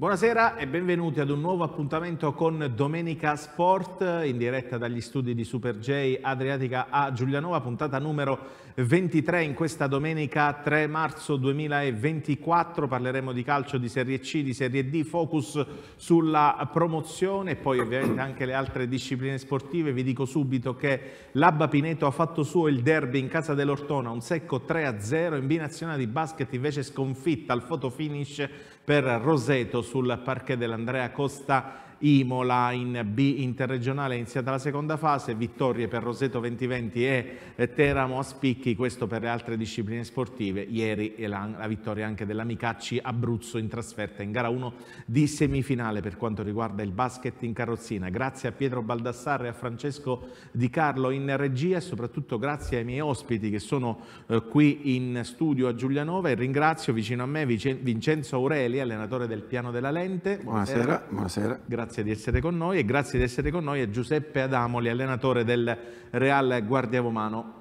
Buonasera e benvenuti ad un nuovo appuntamento con Domenica Sport in diretta dagli studi di Super J Adriatica a Giulianova, puntata numero 23 in questa domenica 3 marzo 2024. Parleremo di calcio di Serie C, di Serie D, focus sulla promozione e poi ovviamente anche le altre discipline sportive. Vi dico subito che l'Abba Pineto ha fatto suo il derby in casa dell'Ortona, un secco 3-0 in binazionale di basket invece sconfitta al fotofinish per Roseto sul Parquet dell'Andrea Costa Imola in B interregionale è iniziata la seconda fase, vittorie per Roseto 2020 e eh, Teramo a spicchi, questo per le altre discipline sportive, ieri la, la vittoria anche dell'Amicacci Abruzzo in trasferta in gara 1 di semifinale per quanto riguarda il basket in carrozzina, grazie a Pietro Baldassarre e a Francesco Di Carlo in regia e soprattutto grazie ai miei ospiti che sono eh, qui in studio a Giulianova e ringrazio vicino a me Vincenzo Aureli, allenatore del piano della lente. Buonasera. buonasera. buonasera. Grazie grazie di essere con noi e grazie di essere con noi a Giuseppe Adamoli, allenatore del Real Guardia Romano.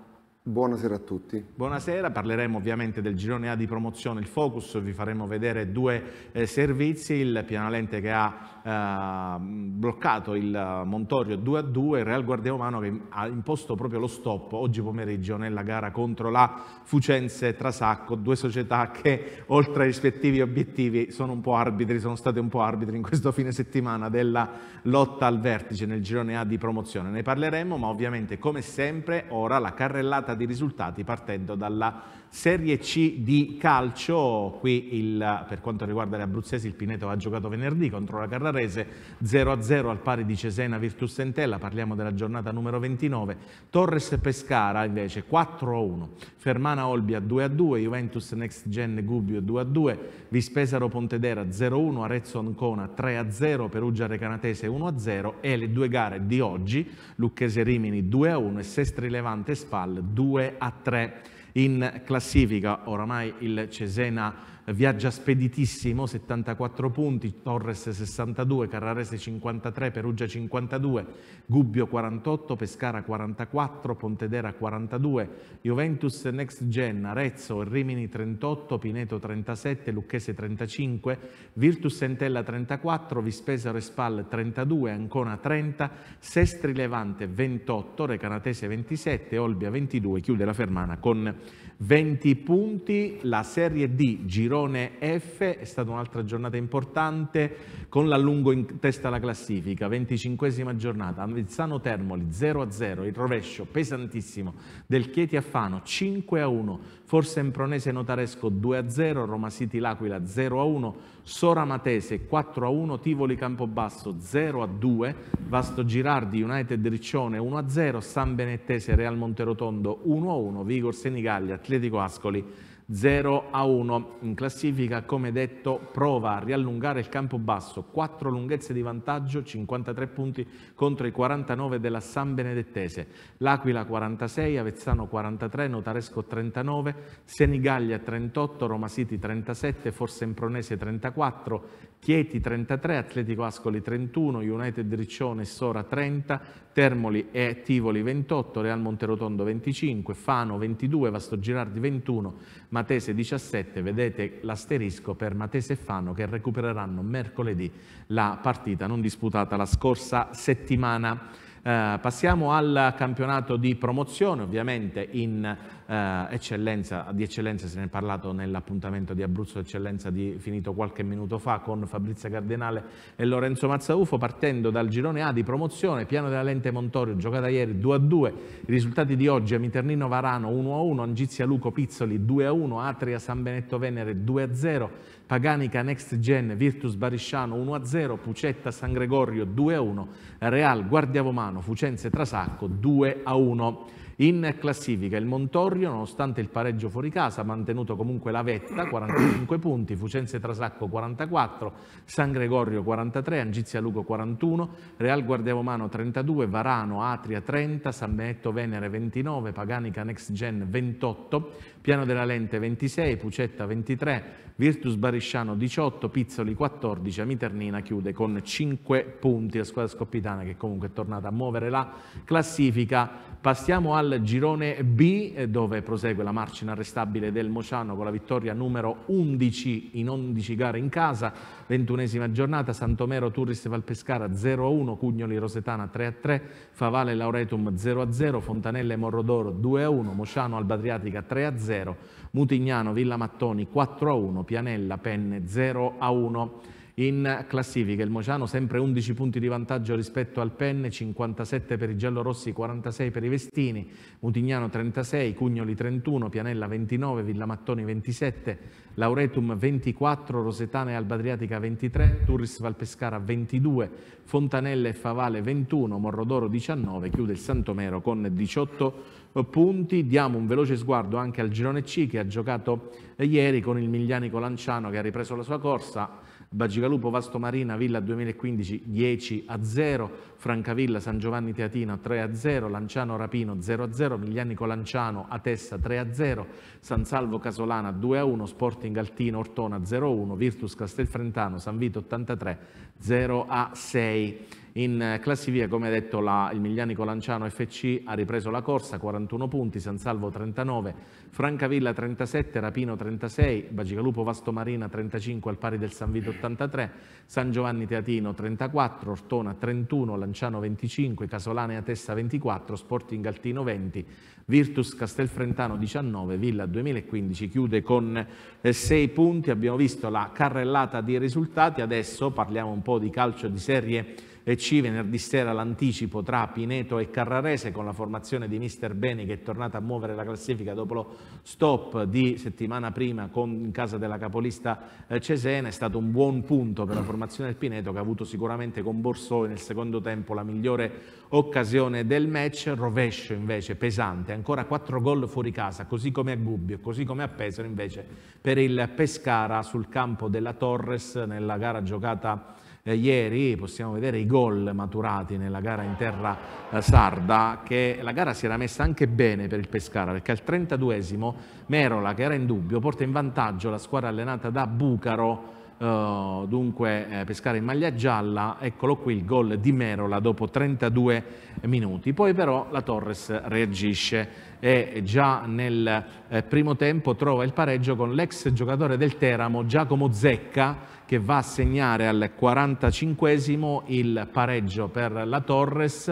Buonasera a tutti. Buonasera, parleremo ovviamente del girone A di promozione, il Focus, vi faremo vedere due eh, servizi, il Pianalente che ha eh, bloccato il Montorio 2 a 2, il Real Guardia Umano che ha imposto proprio lo stop oggi pomeriggio nella gara contro la Fucense Trasacco, due società che oltre ai rispettivi obiettivi sono un po' arbitri, sono state un po' arbitri in questo fine settimana della lotta al vertice nel girone A di promozione. Ne parleremo, ma ovviamente come sempre ora la carrellata risultati partendo dalla Serie C di calcio, qui il, per quanto riguarda le abruzzesi il Pineto ha giocato venerdì contro la Carrarese 0-0 al pari di Cesena Virtus Sentella, parliamo della giornata numero 29, Torres Pescara invece 4-1, Fermana Olbia 2-2, Juventus Next Gen Gubbio 2-2, Vispesaro Pontedera 0-1, Arezzo Ancona 3-0, Perugia Recanatese 1-0 e le due gare di oggi, Lucchese Rimini 2-1 e Sestri Levante Spal 2-3 in classifica. Oramai il Cesena viaggia speditissimo, 74 punti, Torres 62, Carrarese 53, Perugia 52, Gubbio 48, Pescara 44, Pontedera 42, Juventus Next Gen, Arezzo, Rimini 38, Pineto 37, Lucchese 35, Virtus Entella 34, Vispesaro e 32, Ancona 30, Sestri Levante 28, Recanatese 27, Olbia 22, chiude la Fermana con 20 punti, la Serie D, girone F, è stata un'altra giornata importante con l'allungo in testa alla classifica, 25 giornata, Avezzano Termoli 0-0, il rovescio pesantissimo del Chieti a Fano 5-1, Forse Empronese Notaresco 2-0, Roma City L'Aquila 0-1, Sora Matese 4 a 1, Tivoli Campobasso 0 a 2, Vasto Girardi United Riccione 1 a 0, San Benettese Real Monterotondo 1 a 1, Vigor Senigallia Atletico Ascoli 0 a 1 in classifica, come detto, prova a riallungare il campo basso, 4 lunghezze di vantaggio, 53 punti contro i 49 della San Benedettese, L'Aquila 46, Avezzano 43, Notaresco 39, Senigallia 38, Roma City 37, Forse Impronese 34, Chieti 33, Atletico Ascoli 31, United Riccione Sora 30, Termoli e Tivoli 28, Real Monterotondo 25, Fano 22, Vasto Girardi 21, Matese 17, vedete l'asterisco per Matese e Fano che recupereranno mercoledì la partita non disputata la scorsa settimana. Eh, passiamo al campionato di promozione, ovviamente in, eh, eccellenza, di eccellenza se ne è parlato nell'appuntamento di Abruzzo Eccellenza di, finito qualche minuto fa con Fabrizio Cardinale e Lorenzo Mazzaufo, partendo dal girone A di promozione, piano della Lente Montorio, giocata ieri 2-2, i risultati di oggi, Amiternino Varano 1-1, Angizia Luco Pizzoli 2-1, Atria San Benetto Venere 2-0, Paganica Next Gen, Virtus Barisciano 1-0, Pucetta San Gregorio 2-1, Real Guardia Romano, Fucenze Trasacco 2-1. In classifica il Montorrio, nonostante il pareggio fuori casa, ha mantenuto comunque la vetta, 45 punti, Fucenze Trasacco 44, San Gregorio 43, Angizia Lugo 41, Real Guardiavomano 32, Varano Atria 30, San Benetto Venere 29, Paganica Next Gen 28, Piano della Lente 26, Pucetta 23, Virtus Barisciano 18, Pizzoli 14, Amiternina chiude con 5 punti. La squadra scoppitana che comunque è tornata a muovere la classifica. Passiamo alla al girone B eh, dove prosegue la marcia inarrestabile del Mociano con la vittoria numero 11 in 11 gare in casa, ventunesima giornata, Santomero Turris Valpescara 0-1, Cugnoli Rosetana 3-3, Favale Lauretum 0-0, Fontanelle Morrodoro 2-1, Mociano Albadriatica 3-0, Mutignano Villa Mattoni 4-1, Pianella Penne 0-1 in classifica. Il Mociano sempre 11 punti di vantaggio rispetto al Penne, 57 per i giallorossi, 46 per i Vestini, Mutignano 36, Cugnoli 31, Pianella 29, Villamattoni 27, Lauretum 24, Rosetana e Albadriatica 23, Turris Valpescara 22, Fontanella e Favale 21, Morrodoro 19, chiude il Santomero con 18 punti. Diamo un veloce sguardo anche al girone C che ha giocato ieri con il Miglianico Lanciano che ha ripreso la sua corsa Bagigalupo, Vasto Marina, Villa 2015 10 a 0, Francavilla, San Giovanni Teatino 3 a 0, Lanciano Rapino 0 a 0, Miglianico Lanciano, Tessa 3 a 0, San Salvo Casolana 2 a 1, Sporting Altino Ortona 0 a 1, Virtus Castelfrentano, San Vito 83 0 a 6. In classifica, come ha detto, la, il Miglianico Lanciano FC ha ripreso la corsa, 41 punti, San Salvo 39, Francavilla 37, Rapino 36, Bacigalupo Vastomarina 35 al pari del San Vito 83, San Giovanni Teatino 34, Ortona 31, Lanciano 25, Casolanea Tessa 24, Sporting Altino 20, Virtus Castelfrentano 19, Villa 2015 chiude con 6 eh, punti. Abbiamo visto la carrellata di risultati, adesso parliamo un po' di calcio di serie e C venerdì sera l'anticipo tra Pineto e Carrarese con la formazione di Mister Beni che è tornata a muovere la classifica dopo lo stop di settimana prima con, in casa della capolista eh, Cesena. È stato un buon punto per la formazione del Pineto che ha avuto sicuramente con Borsoi nel secondo tempo la migliore occasione del match. Rovescio invece pesante, ancora quattro gol fuori casa, così come a Gubbio, così come a Pesaro invece per il Pescara sul campo della Torres nella gara giocata eh, ieri possiamo vedere i gol maturati nella gara in terra eh, sarda, che la gara si era messa anche bene per il Pescara, perché al 32esimo Merola, che era in dubbio, porta in vantaggio la squadra allenata da Bucaro, Uh, dunque eh, Pescara in maglia gialla, eccolo qui il gol di Merola dopo 32 minuti. Poi però la Torres reagisce e già nel eh, primo tempo trova il pareggio con l'ex giocatore del Teramo Giacomo Zecca che va a segnare al 45 il pareggio per la Torres,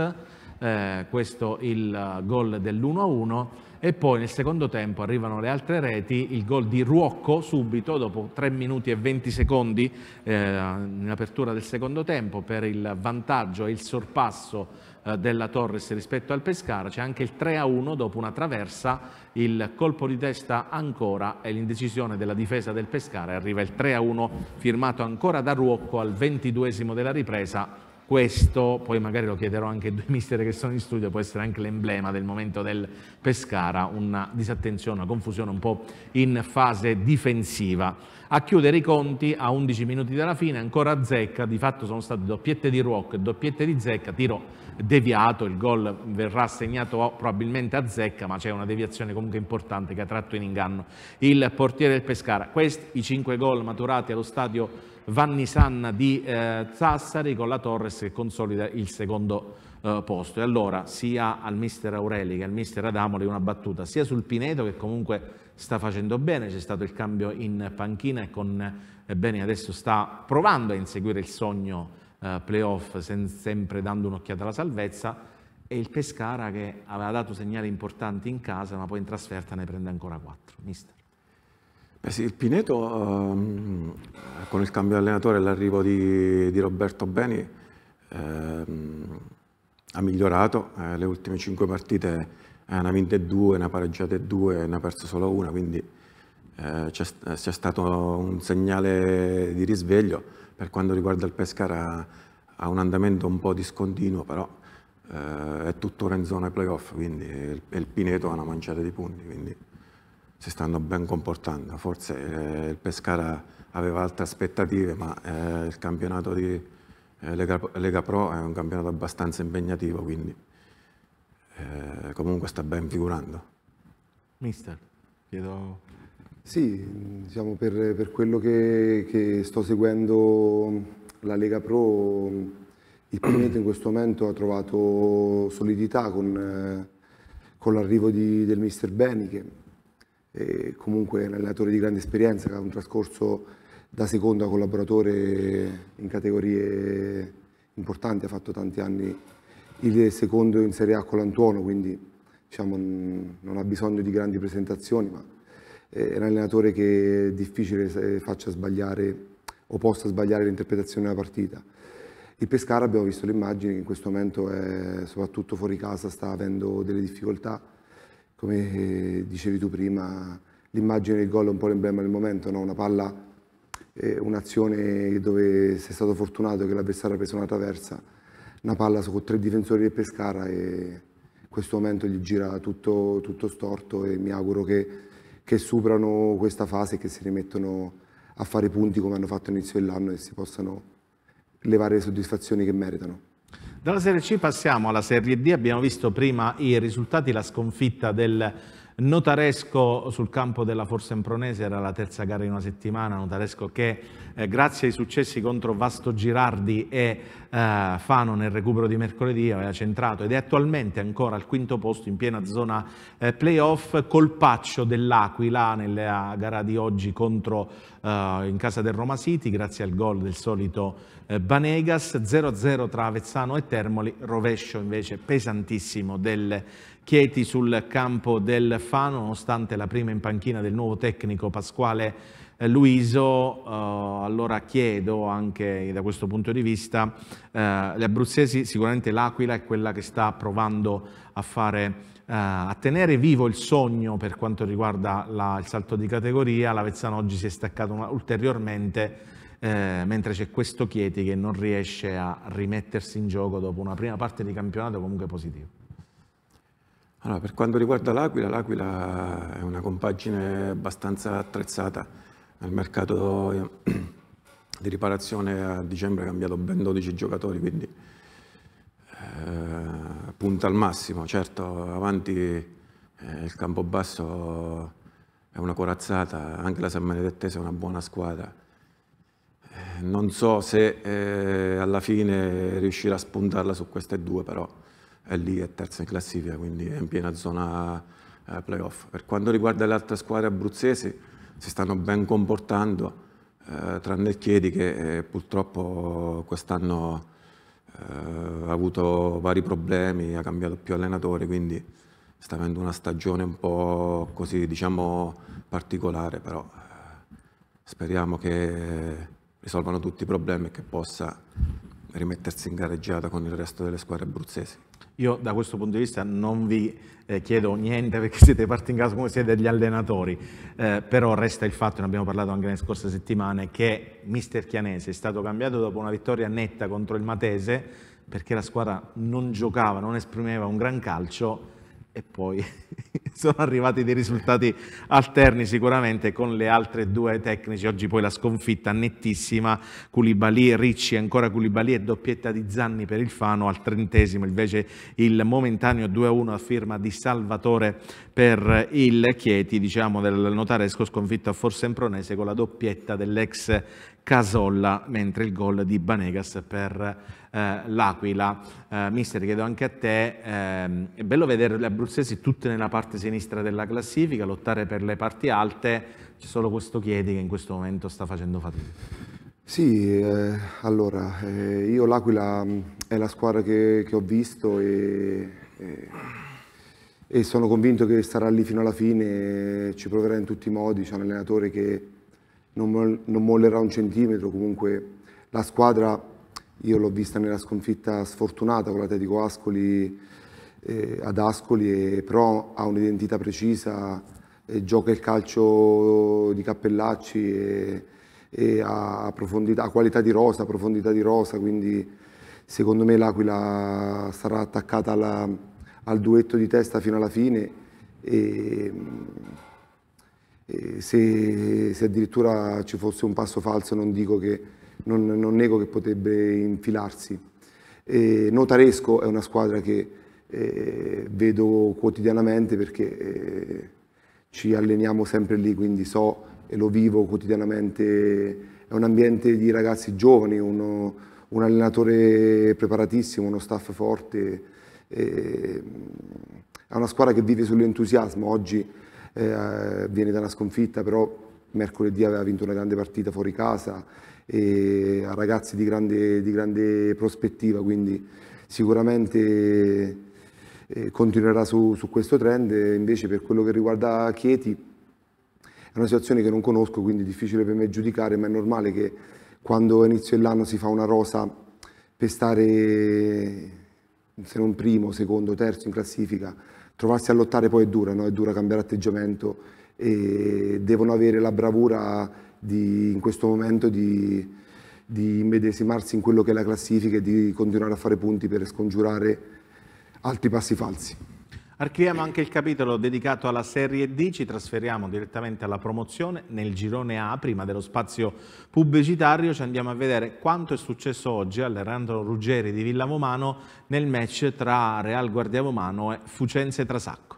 eh, questo il eh, gol dell'1-1 e poi nel secondo tempo arrivano le altre reti, il gol di Ruocco subito dopo 3 minuti e 20 secondi eh, in apertura del secondo tempo per il vantaggio e il sorpasso eh, della Torres rispetto al Pescara, c'è anche il 3-1 a dopo una traversa, il colpo di testa ancora e l'indecisione della difesa del Pescara arriva il 3-1 a firmato ancora da Ruocco al 22 della ripresa questo, poi magari lo chiederò anche ai due misteri che sono in studio, può essere anche l'emblema del momento del Pescara, una disattenzione, una confusione un po' in fase difensiva. A chiudere i conti a 11 minuti dalla fine, ancora Zecca, di fatto sono state doppiette di Ruocco e doppiette di Zecca, tiro deviato, il gol verrà segnato probabilmente a zecca, ma c'è una deviazione comunque importante che ha tratto in inganno il portiere del Pescara. Questi i cinque gol maturati allo stadio Vanni Sanna di eh, Sassari con la Torres che consolida il secondo eh, posto. E allora sia al mister Aureli che al mister Adamoli una battuta sia sul Pineto che comunque sta facendo bene, c'è stato il cambio in panchina e con eh, Beni adesso sta provando a inseguire il sogno eh, playoff, sen- sempre dando un'occhiata alla salvezza, e il Pescara che aveva dato segnali importanti in casa, ma poi in trasferta ne prende ancora 4. Mister. Beh sì, il Pineto ehm, con il cambio di allenatore e l'arrivo di, di, Roberto Beni ehm, ha migliorato, eh, le ultime 5 partite eh, ne ha vinte 2, ne ha pareggiate 2, ne ha perso solo una, quindi eh, c'è, c'è stato un segnale di risveglio per quanto riguarda il Pescara ha un andamento un po' discontinuo, però eh, è tuttora in zona playoff, quindi il, il, Pineto ha una manciata di punti, quindi si stanno ben comportando. Forse eh, il Pescara aveva altre aspettative, ma eh, il campionato di eh, Lega, Lega, Pro è un campionato abbastanza impegnativo, quindi eh, comunque sta ben figurando. Mister, chiedo sì, diciamo per, per, quello che, che, sto seguendo la Lega Pro, il Pineto in questo momento ha trovato solidità con, con l'arrivo del mister Beni, che è comunque un allenatore di grande esperienza, che ha un trascorso da seconda collaboratore in categorie importanti, ha fatto tanti anni il secondo in Serie A con l'Antuono, quindi diciamo, non ha bisogno di grandi presentazioni, ma è eh, un allenatore che è difficile eh, faccia sbagliare o possa sbagliare l'interpretazione della partita. Il Pescara, abbiamo visto le immagini, in questo momento, è, soprattutto fuori casa, sta avendo delle difficoltà. Come eh, dicevi tu prima, l'immagine del gol è un po' l'emblema del momento, no? una palla, un'azione dove sei stato fortunato che l'avversario ha preso una traversa, una palla con tre difensori del Pescara e in questo momento gli gira tutto, tutto storto e mi auguro che che superano questa fase e che si rimettono a fare i punti come hanno fatto all'inizio dell'anno e si possano levare le soddisfazioni che meritano. Dalla Serie C passiamo alla Serie D, abbiamo visto prima i risultati, la sconfitta del Notaresco sul campo della Forza Empronese, era la terza gara in una settimana, Notaresco che eh, grazie ai successi contro Vasto Girardi e eh, Fano nel recupero di mercoledì aveva centrato ed è attualmente ancora al quinto posto in piena zona eh, playoff, colpaccio dell'Aquila nella gara di oggi contro eh, in casa del Roma City grazie al gol del solito eh, Banegas, 0-0 tra Avezzano e Termoli, rovescio invece pesantissimo del Chieti sul campo del Fano, nonostante la prima in panchina del nuovo tecnico Pasquale eh, Luiso, eh, allora chiedo anche da questo punto di vista, eh, gli abruzzesi sicuramente l'Aquila è quella che sta provando a, fare, eh, a tenere vivo il sogno per quanto riguarda la, il salto di categoria, l'Avezzano oggi si è staccato una, ulteriormente eh, mentre c'è questo Chieti che non riesce a rimettersi in gioco dopo una prima parte di campionato comunque positiva. Allora, per quanto riguarda l'Aquila, l'Aquila è una compagine abbastanza attrezzata nel mercato eh, di riparazione a dicembre ha cambiato ben 12 giocatori, quindi eh, punta al massimo. Certo, avanti eh, il basso è una corazzata, anche la San Benedettese è una buona squadra. Eh, non so se eh, alla fine riuscirà a spuntarla su queste due, però è lì, è terza in classifica, quindi è in piena zona eh, playoff. Per quanto riguarda le altre squadre abruzzesi, si stanno ben comportando, eh, tranne il Chiedi che eh, purtroppo quest'anno eh, ha avuto vari problemi, ha cambiato più allenatori, quindi sta avendo una stagione un po' così, diciamo, particolare, però eh, speriamo che risolvano tutti i problemi e che possa rimettersi in gareggiata con il resto delle squadre abruzzesi. Io da questo punto di vista non vi eh, chiedo niente perché siete parte in casa come siete degli allenatori, eh, però resta il fatto, ne abbiamo parlato anche nelle scorse settimane, che mister Chianese è stato cambiato dopo una vittoria netta contro il Matese perché la squadra non giocava, non esprimeva un gran calcio e poi sono arrivati dei risultati alterni sicuramente con le altre due tecnici. Oggi poi la sconfitta nettissima, Culibali, Ricci, ancora Culibali e doppietta di Zanni per il Fano al trentesimo, invece il momentaneo 2-1 a firma di Salvatore per il Chieti, diciamo del notaresco sconfitto a Empronese con la doppietta dell'ex Casolla, mentre il gol di Banegas per eh, l'Aquila. Eh, mister, chiedo anche a te, ehm, è bello vedere le abruzzesi tutte nella parte sinistra della classifica, lottare per le parti alte, c'è solo questo Chiedi che in questo momento sta facendo fatica. Sì, eh, allora, eh, io l'Aquila mm, è la squadra che, che ho visto e, e, e, sono convinto che starà lì fino alla fine, ci proverà in tutti i modi, c'è un allenatore che non, non mollerà un centimetro, comunque la squadra io l'ho vista nella sconfitta sfortunata con l'Atletico Ascoli eh, ad Ascoli, però ha un'identità precisa, eh, gioca il calcio di Cappellacci e, e ha, ha, qualità di rosa, ha profondità di rosa, quindi secondo me l'Aquila sarà attaccata alla, al duetto di testa fino alla fine e, e se, se addirittura ci fosse un passo falso non dico che non, non nego che potrebbe infilarsi. E Notaresco è una squadra che eh, vedo quotidianamente perché eh, ci alleniamo sempre lì, quindi so e lo vivo quotidianamente. È un ambiente di ragazzi giovani, uno, un allenatore preparatissimo, uno staff forte. Eh, è una squadra che vive sull'entusiasmo. Oggi eh, viene da una sconfitta, però mercoledì aveva vinto una grande partita fuori casa e a ragazzi di grande, di grande prospettiva, quindi sicuramente eh, continuerà su, su questo trend, invece per quello che riguarda Chieti è una situazione che non conosco, quindi è difficile per me giudicare, ma è normale che quando inizio l'anno si fa una rosa per stare, se non primo, secondo, terzo in classifica, trovarsi a lottare poi è dura, no? è dura cambiare atteggiamento e devono avere la bravura di, in questo momento di, di immedesimarsi in quello che è la classifica e di continuare a fare punti per scongiurare altri passi falsi. Archiviamo anche il capitolo dedicato alla Serie D, ci trasferiamo direttamente alla promozione nel girone A, prima dello spazio pubblicitario ci andiamo a vedere quanto è successo oggi all'Erandro Ruggeri di Villa Momano nel match tra Real Guardia Momano e Fucenze Trasacco.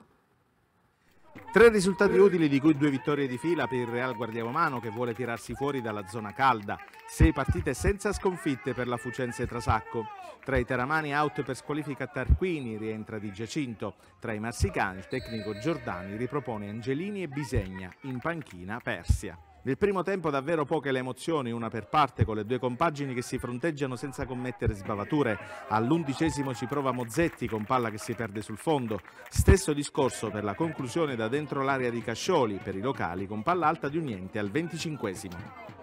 Tre risultati utili, di cui due vittorie di fila per il Real Guardia Romano che vuole tirarsi fuori dalla zona calda. Sei partite senza sconfitte per la Fucenze Trasacco. Tra i teramani out per squalifica Tarquini, rientra Di Giacinto. Tra i marsicani il tecnico Giordani ripropone Angelini e Bisegna, in panchina Persia. Nel primo tempo davvero poche le emozioni, una per parte con le due compagini che si fronteggiano senza commettere sbavature. All'undicesimo ci prova Mozzetti con palla che si perde sul fondo. Stesso discorso per la conclusione da dentro l'area di Cascioli per i locali con palla alta di un niente al venticinquesimo.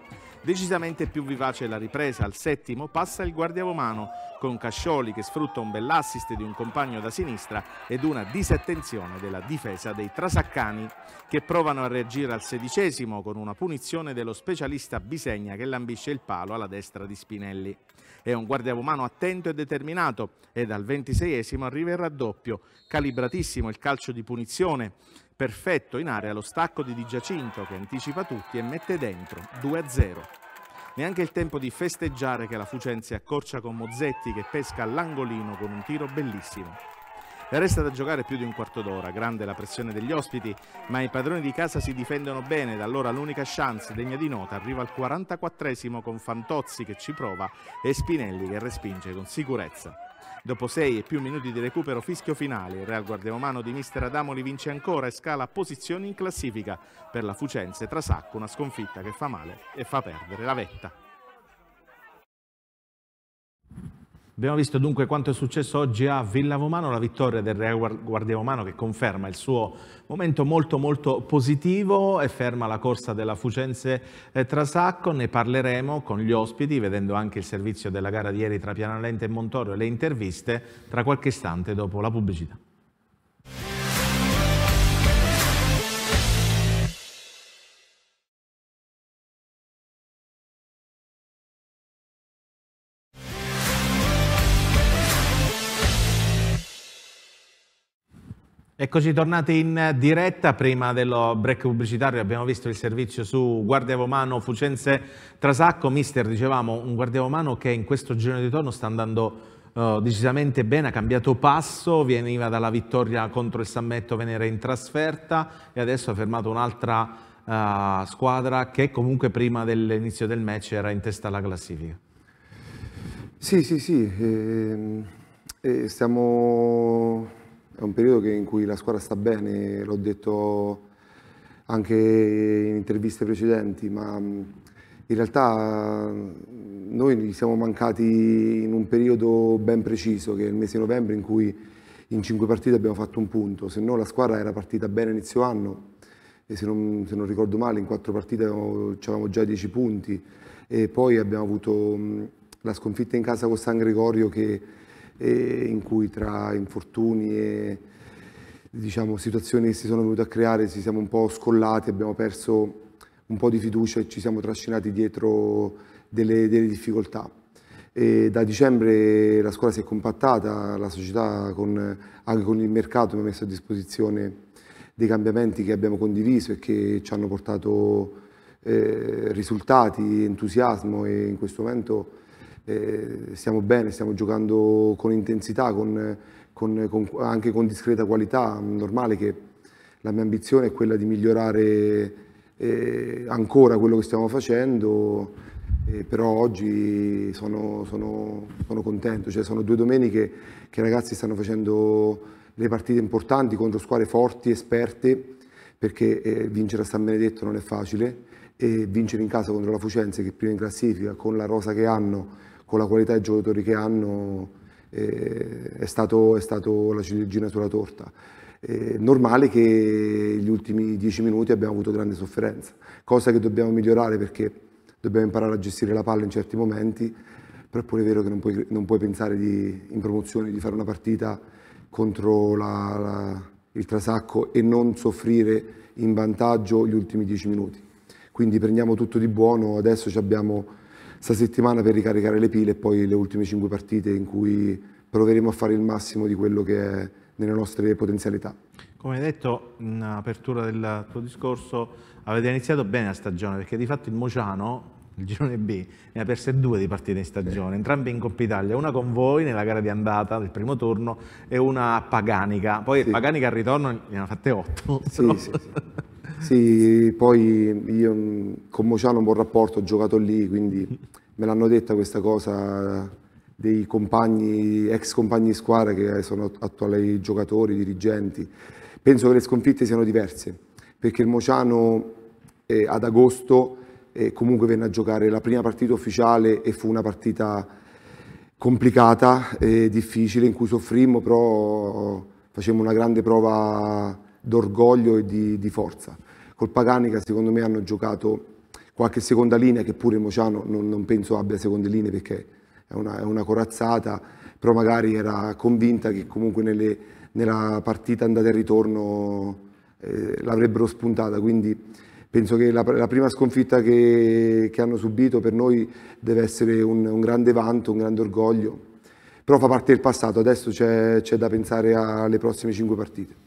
Decisamente più vivace la ripresa, al settimo passa il guardia romano con Cascioli che sfrutta un bell'assist di un compagno da sinistra ed una disattenzione della difesa dei Trasaccani, che provano a reagire al sedicesimo con una punizione dello specialista Bisegna che lambisce il palo alla destra di Spinelli. È un guardia romano attento e determinato e dal ventiseiesimo arriva il raddoppio, calibratissimo il calcio di punizione Perfetto in area lo stacco di Di Giacinto che anticipa tutti e mette dentro 2-0. Neanche il tempo di festeggiare che la Fucenzi accorcia con Mozzetti che pesca all'angolino con un tiro bellissimo. Resta da giocare più di un quarto d'ora, grande la pressione degli ospiti, ma i padroni di casa si difendono bene ed allora l'unica chance degna di nota arriva al 44esimo con Fantozzi che ci prova e Spinelli che respinge con sicurezza. Dopo 6 e più minuti di recupero fischio finale, il Real Guardiamano di mister Adamoli vince ancora e scala posizioni in classifica. Per la Fucense Trasacco una sconfitta che fa male e fa perdere la vetta. Abbiamo visto dunque quanto è successo oggi a Villa Vomano, la vittoria del Re Vomano che conferma il suo momento molto molto positivo e ferma la corsa della Fucense eh, Trasacco, ne parleremo con gli ospiti vedendo anche il servizio della gara di ieri tra Pianalente e Montorio e le interviste tra qualche istante dopo la pubblicità. Eccoci tornati in diretta, prima dello break pubblicitario abbiamo visto il servizio su Guardia Romano Fucense Trasacco, mister dicevamo un Guardia Romano che in questo giro di torno sta andando uh, decisamente bene, ha cambiato passo, veniva dalla vittoria contro il Sammetto Venere in trasferta e adesso ha fermato un'altra uh, squadra che comunque prima dell'inizio del match era in testa alla classifica. Sì, sì, sì, eh, eh, stiamo è un periodo in cui la squadra sta bene, l'ho detto anche in interviste precedenti, ma in realtà noi gli siamo mancati in un periodo ben preciso, che è il mese di novembre, in cui in cinque partite abbiamo fatto un punto, se no la squadra era partita bene inizio anno e se non, se non ricordo male in quattro partite avevamo, avevamo già dieci punti e poi abbiamo avuto la sconfitta in casa con San Gregorio che in cui tra infortuni e diciamo, situazioni che si sono venute a creare ci siamo un po' scollati, abbiamo perso un po' di fiducia e ci siamo trascinati dietro delle, delle difficoltà. E da dicembre la scuola si è compattata, la società con, anche con il mercato mi ha messo a disposizione dei cambiamenti che abbiamo condiviso e che ci hanno portato eh, risultati, entusiasmo e in questo momento eh, stiamo bene, stiamo giocando con intensità, con, con, con, anche con discreta qualità, normale che la mia ambizione è quella di migliorare eh, ancora quello che stiamo facendo, eh, però oggi sono, sono, sono contento, cioè, sono due domeniche che i ragazzi stanno facendo le partite importanti contro squadre forti, esperte, perché eh, vincere a San Benedetto non è facile e vincere in casa contro la Fucenze che è prima in classifica con la rosa che hanno con la qualità dei giocatori che hanno eh, è, stato, è, stato, la ciliegina sulla torta. È normale che gli ultimi dieci minuti abbiamo avuto grande sofferenza, cosa che dobbiamo migliorare perché dobbiamo imparare a gestire la palla in certi momenti, però è pure vero che non puoi, non puoi pensare di, in promozione di fare una partita contro la, la, il Trasacco e non soffrire in vantaggio gli ultimi dieci minuti. Quindi prendiamo tutto di buono, adesso abbiamo sta settimana per ricaricare le pile e poi le ultime 5 partite in cui proveremo a fare il massimo di quello che è nelle nostre potenzialità. Come hai detto in apertura del tuo discorso, avete iniziato bene la stagione perché di fatto il Mociano, il girone B, ne ha perse due di partite in stagione, sì. entrambe in Coppa Italia, una con voi nella gara di andata del primo turno e una a Paganica, poi sì. Paganica al ritorno ne ha fatte otto. Sì, no? sì, sì. Sì, poi io mm, con Mociano ho un buon rapporto, ho giocato lì, quindi me l'hanno detta questa cosa dei compagni, ex compagni di squadra che eh, sono attuali giocatori, dirigenti. Penso che le sconfitte siano diverse, perché il Mociano eh, ad agosto eh, comunque venne a giocare la prima partita ufficiale e fu una partita complicata e eh, difficile in cui soffrimmo, però facemmo una grande prova d'orgoglio e di, di forza col Pagani che secondo me hanno giocato qualche seconda linea che pure Mociano non, non penso abbia seconde linee perché è una, è una, corazzata, però magari era convinta che comunque nelle, nella partita andata e ritorno eh, l'avrebbero spuntata, quindi penso che la, la prima sconfitta che, che, hanno subito per noi deve essere un, un, grande vanto, un grande orgoglio, però fa parte del passato, adesso c'è da pensare alle prossime cinque partite.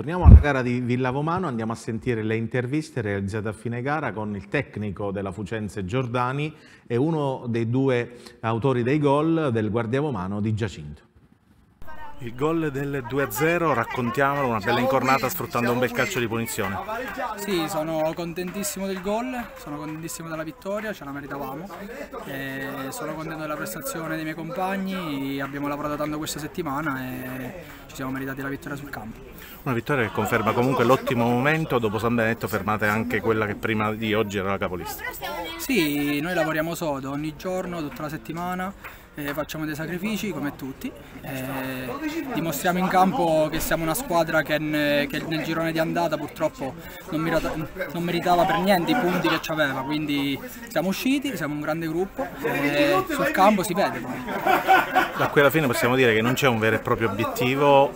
Torniamo alla gara di Villavomano, andiamo a sentire le interviste realizzate a fine gara con il tecnico della Fucenze Giordani e uno dei due autori dei gol del Guardia Romano di Giacinto. Il gol del 2-0, raccontiamolo, una bella incornata sfruttando un bel calcio di punizione. Sì, sono contentissimo del gol, sono contentissimo della vittoria, ce la meritavamo. E sono contento della prestazione dei miei compagni, abbiamo lavorato tanto questa settimana e ci siamo meritati la vittoria sul campo. Una vittoria che conferma comunque l'ottimo momento, dopo San Benedetto fermate anche quella che prima di oggi era la capolista. Sì, noi lavoriamo sodo ogni giorno, tutta la settimana eh, facciamo dei sacrifici come tutti, eh, dimostriamo in campo che siamo una squadra che, ne, che nel girone di andata purtroppo non, mirata, non meritava per niente i punti che ci aveva, quindi siamo usciti, siamo un grande gruppo e eh, sul campo si vede poi. Da qui alla fine possiamo dire che non c'è un vero e proprio obiettivo,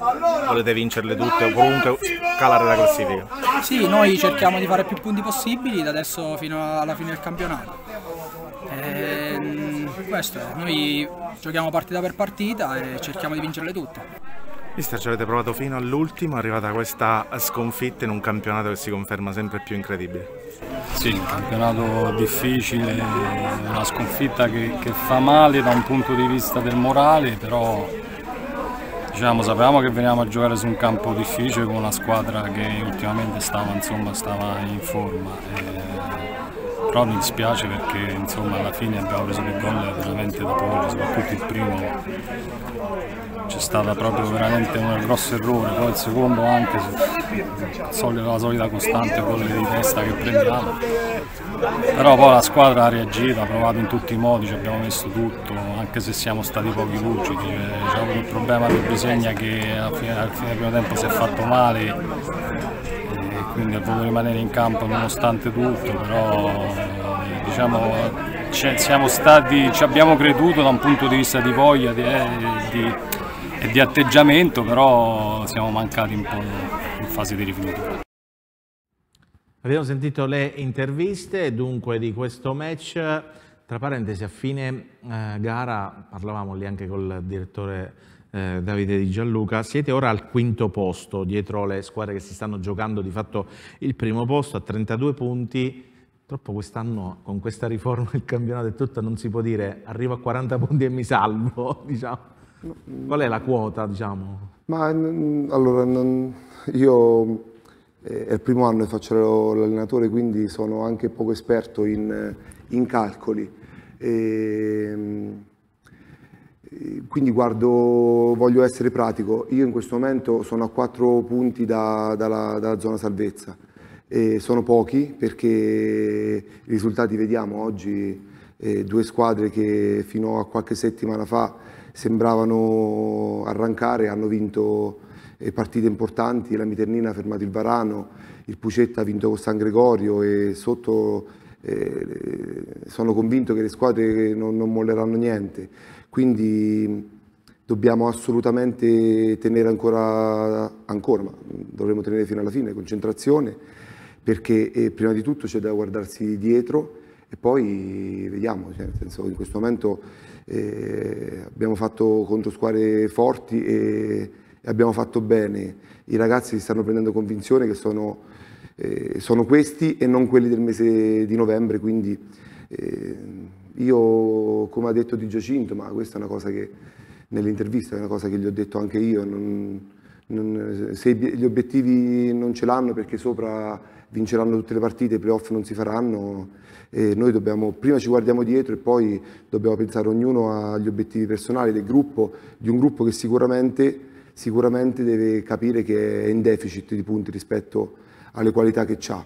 volete vincerle tutte o comunque calare la classifica. Sì, noi cerchiamo di fare più punti possibili da adesso fino alla fine del campionato. Eh, questo, noi giochiamo partita per partita e cerchiamo di vincerle tutte. Mister, ci avete provato fino all'ultimo, è arrivata questa sconfitta in un campionato che si conferma sempre più incredibile. Sì, un campionato difficile, una sconfitta che, che fa male da un punto di vista del morale, però diciamo, sapevamo che veniamo a giocare su un campo difficile con una squadra che ultimamente stava, insomma, stava in forma. E eh, però mi dispiace perché insomma, alla fine abbiamo preso il gol veramente da poco, soprattutto il primo c'è stato proprio veramente un grosso errore, poi il secondo anche la solita costante gol di testa che prendiamo, però poi la squadra ha reagito, ha provato in tutti i modi, ci abbiamo messo tutto, anche se siamo stati pochi lucidi, c'è avuto il problema del Bisegna che al fine, al fine del primo tempo si è fatto male quindi ho voluto rimanere in campo nonostante tutto, però eh, diciamo, stati, ci abbiamo creduto da un punto di vista di voglia di, eh, di, e di atteggiamento, però siamo mancati un po' in fase di rifinitura. Abbiamo sentito le interviste dunque di questo match, tra parentesi a fine eh, gara parlavamo lì anche col direttore eh, Davide Di Gianluca, siete ora al quinto posto dietro le squadre che si stanno giocando di fatto il primo posto a 32 punti. Purtroppo quest'anno con questa riforma il campionato è tutto, non si può dire arrivo a 40 punti e mi salvo, diciamo. Qual è la quota, diciamo? Ma allora, io eh, è il primo anno che faccio l'allenatore, quindi sono anche poco esperto in, in calcoli. E, ehm, quindi guardo, voglio essere pratico, io in questo momento sono a quattro punti da, dalla, dalla, zona salvezza, e sono pochi perché i risultati vediamo oggi, eh, due squadre che fino a qualche settimana fa sembravano arrancare, hanno vinto eh, partite importanti, la Miternina ha fermato il Varano, il Pucetta ha vinto con San Gregorio e sotto eh, sono convinto che le squadre non, non molleranno niente. Quindi dobbiamo assolutamente tenere ancora, ancora ma dovremo tenere fino alla fine, concentrazione, perché eh, prima di tutto c'è da guardarsi dietro e poi vediamo, cioè, senso, in questo momento eh, abbiamo fatto contro squadre forti e, e, abbiamo fatto bene, i ragazzi si stanno prendendo convinzione che sono, eh, sono, questi e non quelli del mese di novembre, quindi eh, io, come ha detto Di Giacinto, ma questa è una cosa che nell'intervista è una cosa che gli ho detto anche io, non, non, se gli obiettivi non ce l'hanno perché sopra vinceranno tutte le partite, i playoff non si faranno, e noi dobbiamo, prima ci guardiamo dietro e poi dobbiamo pensare ognuno agli obiettivi personali del gruppo, di un gruppo che sicuramente, sicuramente deve capire che è in deficit di punti rispetto alle qualità che ha.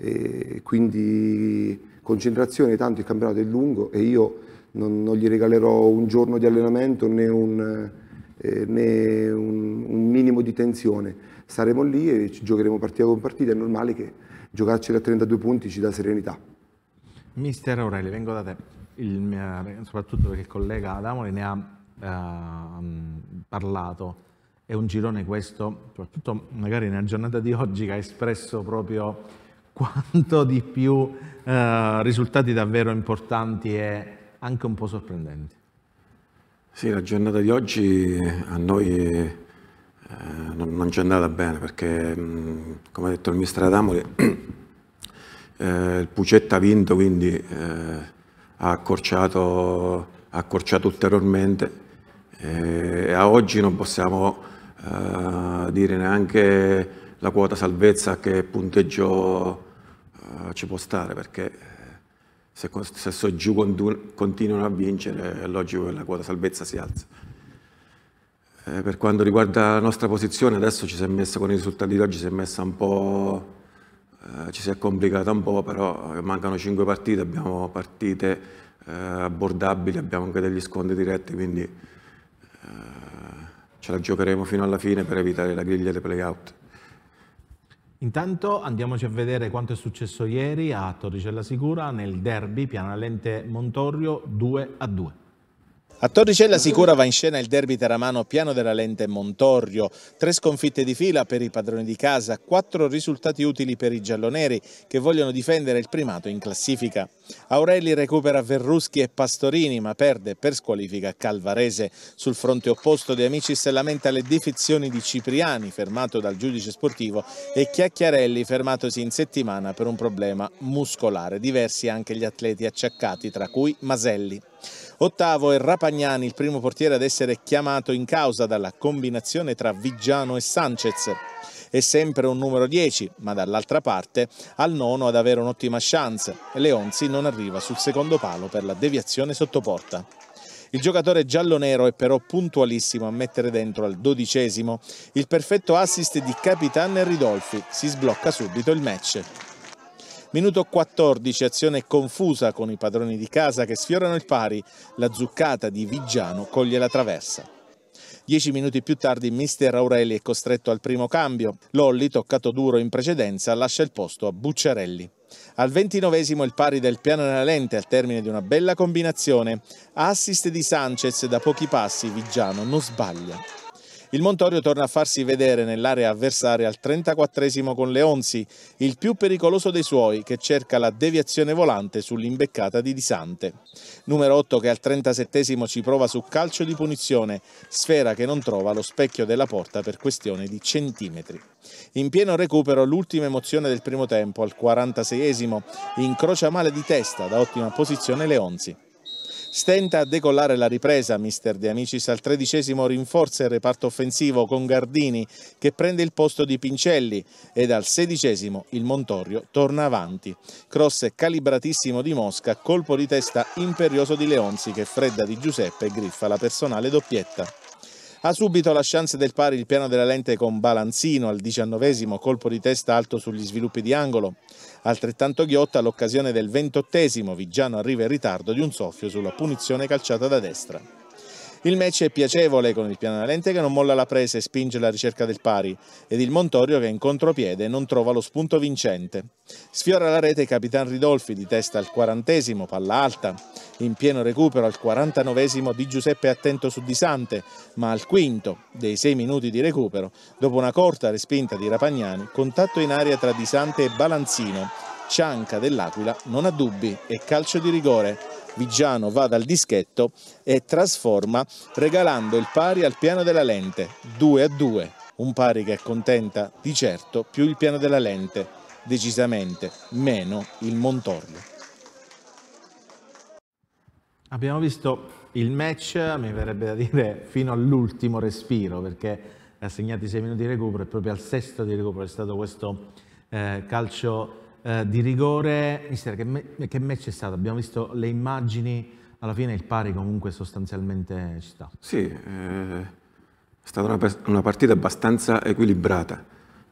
E quindi concentrazione, tanto il campionato è lungo e io non, non gli regalerò un giorno di allenamento né un, eh, né un, un minimo di tensione. Saremo lì e ci giocheremo partita con partita, è normale che giocarci a 32 punti ci dà serenità. Mister Aureli, vengo da te, mio, soprattutto perché il collega Adamoli ne ha eh, parlato. È un girone questo, soprattutto magari nella giornata di oggi, che ha espresso proprio quanto di più eh, risultati davvero importanti e anche un po' sorprendenti. Sì, la giornata di oggi eh, a noi eh, non, non ci è andata bene perché, mh, mm, come ha detto il mister Adamoli, eh, il Pucetta ha vinto, quindi eh, ha, accorciato, ha, accorciato, ulteriormente eh, e a oggi non possiamo dire neanche la quota salvezza che punteggio ci può stare perché eh, se, se Soggiù continuano a vincere è logico che la quota salvezza si alza. Eh, per quanto riguarda la nostra posizione, adesso ci si è messa con i risultati di oggi, si è messa un po', eh, ci si è complicata un po', però eh, mancano 5 partite, abbiamo partite eh, abbordabili, abbiamo anche degli scontri diretti, quindi eh, ce la giocheremo fino alla fine per evitare la griglia dei playout. Intanto andiamoci a vedere quanto è successo ieri a Torricella Sicura nel derby Pianalente Montorio 2 a 2. A Torricella Sicura va in scena il derby teramano piano della lente e Montorrio, tre sconfitte di fila per i padroni di casa, quattro risultati utili per i gialloneri che vogliono difendere il primato in classifica. Aurelli recupera Verruschi e Pastorini ma perde per squalifica Calvarese. Sul fronte opposto De Amicis lamenta le defezioni di Cipriani fermato dal giudice sportivo e Chiacchiarelli fermatosi in settimana per un problema muscolare. Diversi anche gli atleti acciaccati tra cui Maselli. Ottavo è Rapagnani, il primo portiere ad essere chiamato in causa dalla combinazione tra Viggiano e Sanchez. È sempre un numero 10, ma dall'altra parte al nono ad avere un'ottima chance. Leonzi non arriva sul secondo palo per la deviazione sottoporta. Il giocatore giallo-nero è però puntualissimo a mettere dentro al dodicesimo. Il perfetto assist di Capitan Ridolfi si sblocca subito il match. Minuto 14, azione confusa con i padroni di casa che sfiorano il pari, la zuccata di Viggiano coglie la traversa. Dieci minuti più tardi mister Aureli è costretto al primo cambio. Lolli, toccato duro in precedenza, lascia il posto a Bucciarelli. Al ventinovesimo il pari del piano nella lente al termine di una bella combinazione. Assist di Sanchez da pochi passi, Vigiano non sbaglia. Il Montorio torna a farsi vedere nell'area avversaria al 34 con Leonzi, il più pericoloso dei suoi che cerca la deviazione volante sull'imbeccata di Disante. Numero 8 che al 37 ci prova su calcio di punizione, sfera che non trova lo specchio della porta per questione di centimetri. In pieno recupero l'ultima emozione del primo tempo al 46 incrocia male di testa da ottima posizione Leonzi. Stenta a decollare la ripresa, mister De Amicis al tredicesimo rinforza il reparto offensivo con Gardini che prende il posto di Pincelli e dal sedicesimo il Montorio torna avanti. Cross calibratissimo di Mosca, colpo di testa imperioso di Leonzi che fredda di Giuseppe e griffa la personale doppietta. Ha subito la chance del pari il piano della lente con Balanzino al diciannovesimo colpo di testa alto sugli sviluppi di angolo. Altrettanto ghiotta l'occasione del ventottesimo, Viggiano arriva in ritardo di un soffio sulla punizione calciata da destra. Il match è piacevole con il piano Pianalente che non molla la presa e spinge la ricerca del pari ed il Montorio che in contropiede non trova lo spunto vincente. Sfiora la rete Capitan Ridolfi di testa al quarantesimo, palla alta, in pieno recupero al 49 di Giuseppe attento su Di Sante, ma al quinto dei sei minuti di recupero, dopo una corta respinta di Rapagnani, contatto in aria tra Di Sante e Balanzino, Cianca dell'Aquila non ha dubbi e calcio di rigore. Viggiano va dal dischetto e trasforma regalando il pari al piano della lente, 2 a 2, un pari che accontenta di certo più il piano della lente, decisamente meno il Montorio. Abbiamo visto il match, mi verrebbe da dire, fino all'ultimo respiro, perché ha segnato i 6 minuti di recupero e proprio al sesto di recupero è stato questo eh, calcio eh, di rigore. Mister, che, me, che match è stato? Abbiamo visto le immagini, alla fine il pari comunque sostanzialmente ci sta. Sì, eh, è stata una, una, partita abbastanza equilibrata.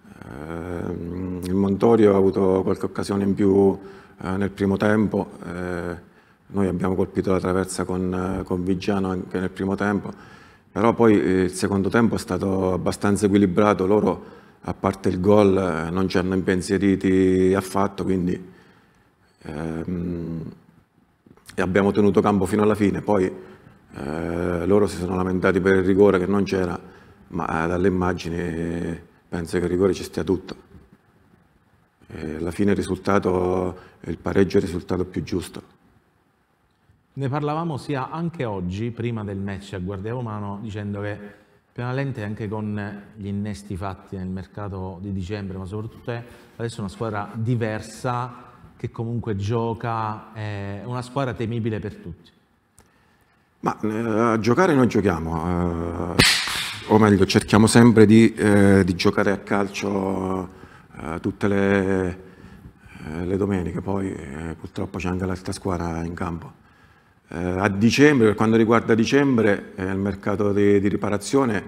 Eh, il Montorio ha avuto qualche occasione in più eh, nel primo tempo, eh, noi abbiamo colpito la traversa con, con Vigiano anche nel primo tempo, però poi il secondo tempo è stato abbastanza equilibrato, loro a parte il gol eh, non ci hanno impensieriti affatto, quindi ehm, abbiamo tenuto campo fino alla fine. Poi eh, loro si sono lamentati per il rigore che non c'era, ma dalle immagini penso che il rigore ci stia tutto. E alla fine il risultato, il pareggio è il risultato più giusto. Ne parlavamo sia anche oggi, prima del match a Guardia Romano, dicendo che lente anche con gli innesti fatti nel mercato di dicembre, ma soprattutto è adesso una squadra diversa che comunque gioca, è una squadra temibile per tutti. Ma eh, a giocare noi giochiamo, eh, o meglio cerchiamo sempre di, eh, di giocare a calcio eh, tutte le, eh, le, domeniche, poi purtroppo c'è anche l'altra squadra in campo. Eh, a dicembre, per quanto riguarda dicembre, eh, il mercato di, di riparazione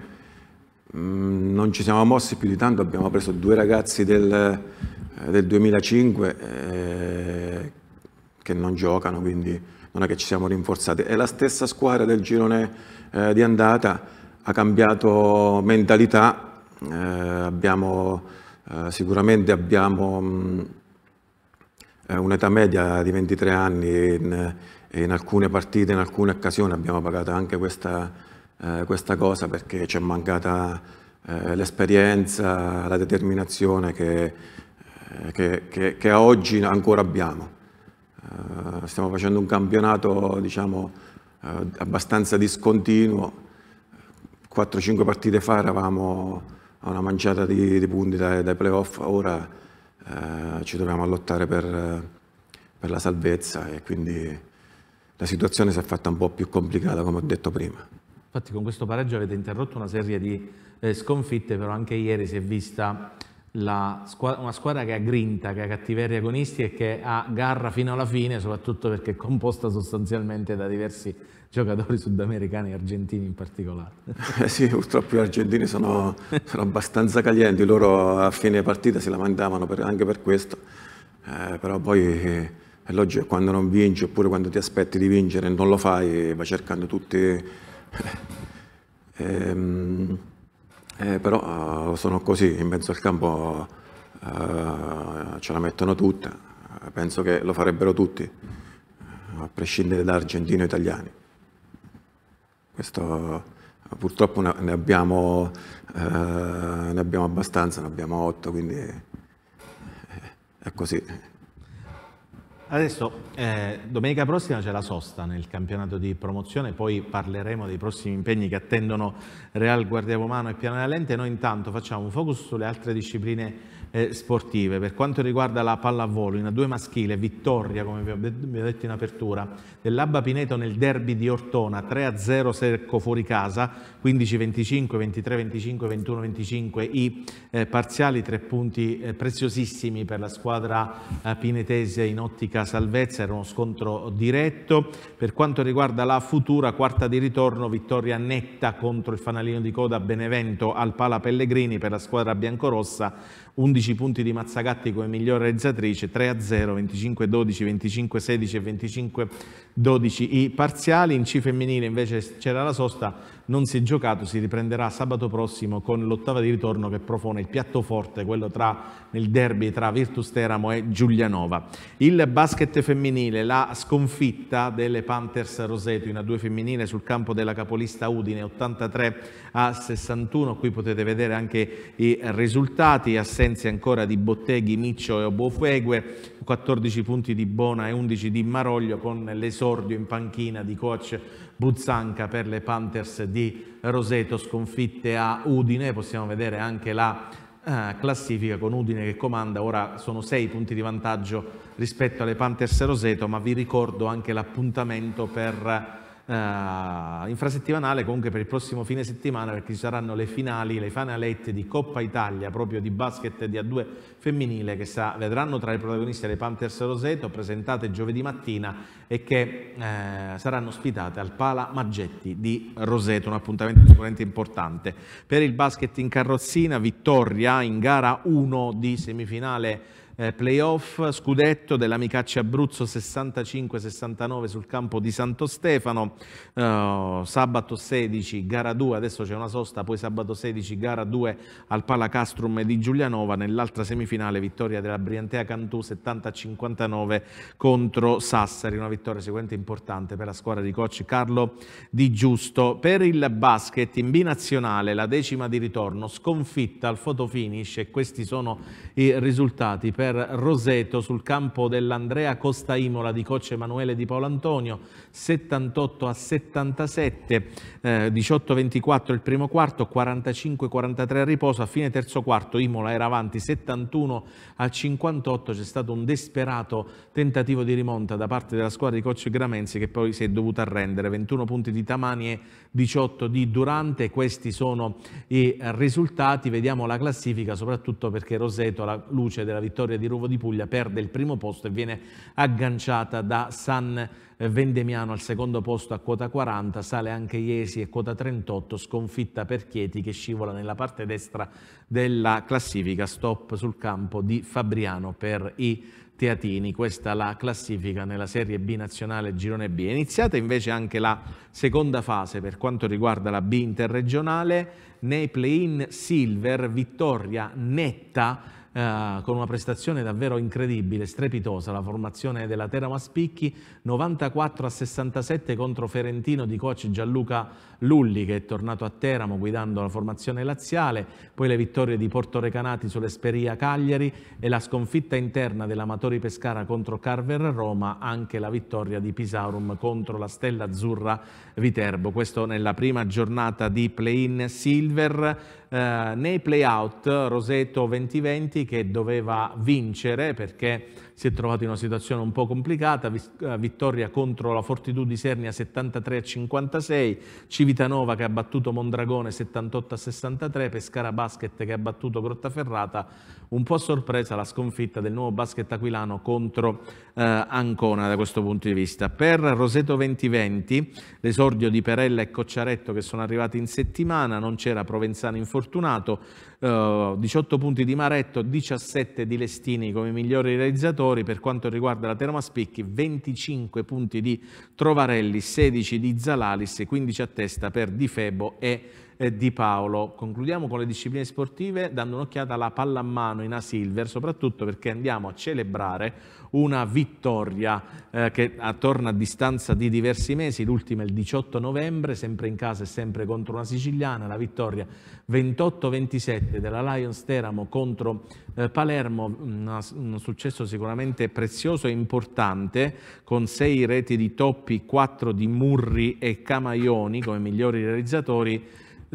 mh, mm, non ci siamo mossi più di tanto, abbiamo preso due ragazzi del, eh, del 2005 eh, che non giocano, quindi non è che ci siamo rinforzati. È la stessa squadra del girone eh, di andata, ha cambiato mentalità, abbiamo, sicuramente abbiamo... Mm, un'età media di 23 anni in, e in alcune partite, in alcune occasioni abbiamo pagato anche questa, eh, questa cosa perché ci è mancata eh, l'esperienza, la determinazione che, eh, che, che, che, oggi ancora abbiamo. Uh, stiamo facendo un campionato diciamo, uh, abbastanza discontinuo, 4-5 partite fa eravamo a una manciata di, di punti dai, dai playoff, ora uh, ci troviamo a lottare per, per, la salvezza e quindi la situazione si è fatta un po' più complicata, come ho detto prima. Infatti con questo pareggio avete interrotto una serie di eh, sconfitte, però anche ieri si è vista squadra, una squadra che ha grinta, che ha cattiveria agonisti e che ha garra fino alla fine, soprattutto perché è composta sostanzialmente da diversi giocatori sudamericani e argentini in particolare. Eh sì, purtroppo gli argentini sono, sono, abbastanza calienti, loro a fine partita si lamentavano per, anche per questo, eh, però poi eh, e logico, quando non vinci oppure quando ti aspetti di vincere e non lo fai, vai cercando tutti ehm, eh, però eh, sono così, in mezzo al campo eh, ce la mettono tutta, penso che lo farebbero tutti, a prescindere da argentino o italiani. Questo, eh, purtroppo ne abbiamo, eh, ne abbiamo abbastanza, ne abbiamo otto, quindi eh, è così. Adesso eh, domenica prossima c'è la sosta nel campionato di promozione, poi parleremo dei prossimi impegni che attendono Real Guardia Romano e Piano della Lente. Noi intanto facciamo un focus sulle altre discipline eh, sportive. Per quanto riguarda la pallavolo, in a due maschile, vittoria, come vi ho detto in apertura, dell'Abba Pineto nel derby di Ortona, 3-0 secco fuori casa, 15-25, 23-25, 21-25 i eh, parziali, tre punti eh, preziosissimi per la squadra eh, pinetese in ottica salvezza, era uno scontro diretto. Per quanto riguarda la futura, quarta di ritorno, vittoria netta contro il fanalino di coda Benevento al Pala Pellegrini per la squadra biancorossa, 11 punti di Mazzagatti come miglior realizzatrice, 3 a 0, 25 12, 25 16 e 25 12 i parziali. In C femminile invece c'era la sosta, non si è giocato, si riprenderà sabato prossimo con l'ottava di ritorno che propone il piatto forte, quello tra, nel derby tra Virtus Teramo e Giulianova. Il basket femminile, la sconfitta delle Panthers Roseto in A2 femminile sul campo della capolista Udine 83 a 61, qui potete vedere anche i risultati, assenza sentenze ancora di Botteghi, Miccio e Obofegue, 14 punti di Bona e 11 di Maroglio con l'esordio in panchina di coach Buzzanca per le Panthers di Roseto sconfitte a Udine, possiamo vedere anche la Ah, classifica con Udine che comanda, ora sono 6 punti di vantaggio rispetto alle Panthers Roseto, ma vi ricordo anche l'appuntamento per eh, infrasettimanale comunque per il prossimo fine settimana perché ci saranno le finali, le finalette di Coppa Italia proprio di basket di A2 femminile che sa, vedranno tra i protagonisti le Panthers Roseto presentate giovedì mattina e che eh, saranno ospitate al Pala Maggetti di Roseto, un appuntamento sicuramente importante. Per il basket in carrozzina, vittoria in gara 1 di semifinale eh, playoff, scudetto dell'Amicaccia Abruzzo 65-69 sul campo di Santo Stefano, eh, sabato 16 gara 2, adesso c'è una sosta, poi sabato 16 gara 2 al Palacastrum di Giulianova, nell'altra semifinale vittoria della Briantea Cantù 70-59 contro Sassari, una vittoria seguente importante per la squadra di coach Carlo Di Giusto. Per il basket in binazionale la decima di ritorno, sconfitta al fotofinish e questi sono i risultati per per Roseto sul campo dell'Andrea Costa Imola di coach Emanuele Di Paolo Antonio, 78 a 77, eh, 18-24 il primo quarto, 45-43 a riposo, a fine terzo quarto Imola era avanti 71 a 58, c'è stato un desperato tentativo di rimonta da parte della squadra di coach Gramenzi che poi si è dovuta arrendere, 21 punti di Tamani e 18 di Durante, questi sono i risultati, vediamo la classifica soprattutto perché Roseto alla luce della vittoria di Ruvo di Puglia perde il primo posto e viene agganciata da San Vendemiano al secondo posto a quota 40, sale anche Iesi e quota 38, sconfitta per Chieti che scivola nella parte destra della classifica, stop sul campo di Fabriano per i Teatini, questa la classifica nella Serie B nazionale Girone B. È iniziata invece anche la seconda fase per quanto riguarda la B interregionale, nei play-in Silver, vittoria netta eh, con una prestazione davvero incredibile, strepitosa, la formazione della Teramo a Spicchi, 94 a 67 contro Ferentino di coach Gianluca Lulli che è tornato a Teramo guidando la formazione laziale, poi le vittorie di Porto Recanati sull'Esperia Cagliari e la sconfitta interna dell'Amatori Pescara contro Carver Roma, anche la vittoria di Pisaurum contro la Stella Azzurra Viterbo. Questo nella prima giornata di play-in Silver eh, nei playout Roseto 2020 che doveva vincere perché si è trovato in una situazione un po' complicata, eh, vittoria contro la Fortitud di Sernia 73 a 56, Civitanova che ha battuto Mondragone 78 a 63, Pescara Basket che ha battuto Grottaferrata un po' sorpresa la sconfitta del nuovo basket aquilano contro eh, Ancona da questo punto di vista. Per Roseto 2020 l'esordio di Perella e Cocciaretto che sono arrivati in settimana, non c'era Provenzano infortunato, eh, 18 punti di Maretto, 17 di Lestini come migliori realizzatori, per quanto riguarda la Terma Spicchi 25 punti di Trovarelli, 16 di Zalalis, 15 a testa per Di Febo e eh, di Paolo. Concludiamo con le discipline sportive dando un'occhiata alla pallamano in A Silver, soprattutto perché andiamo a celebrare una vittoria eh, che torna a distanza di diversi mesi, l'ultima il 18 novembre, sempre in casa e sempre contro una siciliana, la vittoria 28-27 della Lions Teramo contro eh, Palermo, mm, un, un successo sicuramente prezioso e importante, con sei reti di Toppi, quattro di Murri e Camaioni come migliori realizzatori,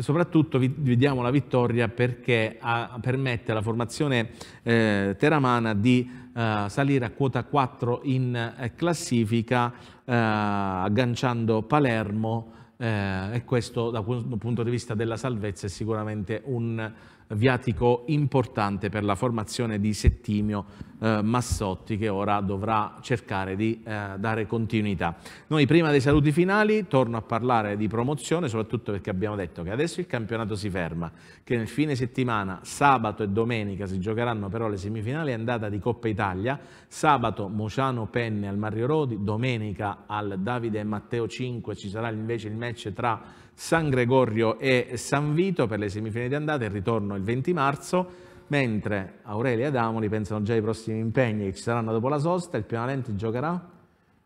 soprattutto vi diamo la vittoria perché ha, permette alla formazione eh, teramana di eh, salire a quota 4 in eh, classifica eh, agganciando Palermo eh, e questo dal punto di vista della salvezza è sicuramente un viatico importante per la formazione di Settimio eh, Massotti che ora dovrà cercare di eh, dare continuità. Noi prima dei saluti finali torno a parlare di promozione, soprattutto perché abbiamo detto che adesso il campionato si ferma, che nel fine settimana, sabato e domenica, si giocheranno però le semifinali andata di Coppa Italia, sabato Mociano Penne al Mario Rodi, domenica al Davide e Matteo 5 ci sarà invece il match tra San Gregorio e San Vito per le semifinali di andata, il ritorno il 20 marzo mentre Aurelia e Adamoli pensano già ai prossimi impegni che ci saranno dopo la sosta, il Pianalenti giocherà?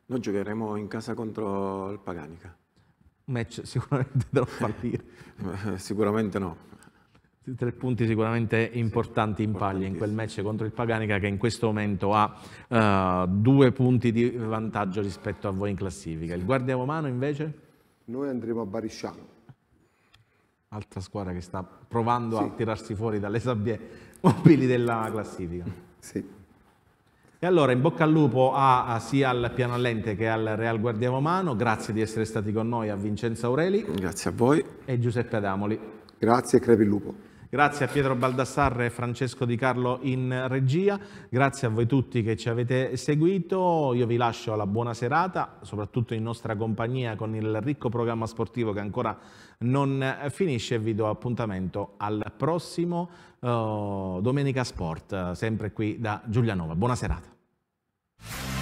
Noi giocheremo in casa contro il Paganica. Un match sicuramente da non fallire. sicuramente no. Tre punti sicuramente importanti in paglia in quel match contro il Paganica che in questo momento ha uh, due punti di vantaggio rispetto a voi in classifica. Il guardia romano invece? Noi andremo a Barisciano altra squadra che sta provando sì. a tirarsi fuori dalle sabbie mobili della classifica. Sì. E allora in bocca al lupo a, a sia al Piano Allente che al Real Guardia Romano, grazie di essere stati con noi a Vincenzo Aureli. Grazie a voi. E Giuseppe Adamoli. Grazie crepi lupo. Grazie a Pietro Baldassarre e Francesco Di Carlo in regia, grazie a voi tutti che ci avete seguito, io vi lascio la buona serata, soprattutto in nostra compagnia con il ricco programma sportivo che ancora non finisce e vi do appuntamento al prossimo Oh, Domenica Sport, sempre qui da Giulianova. Buona serata.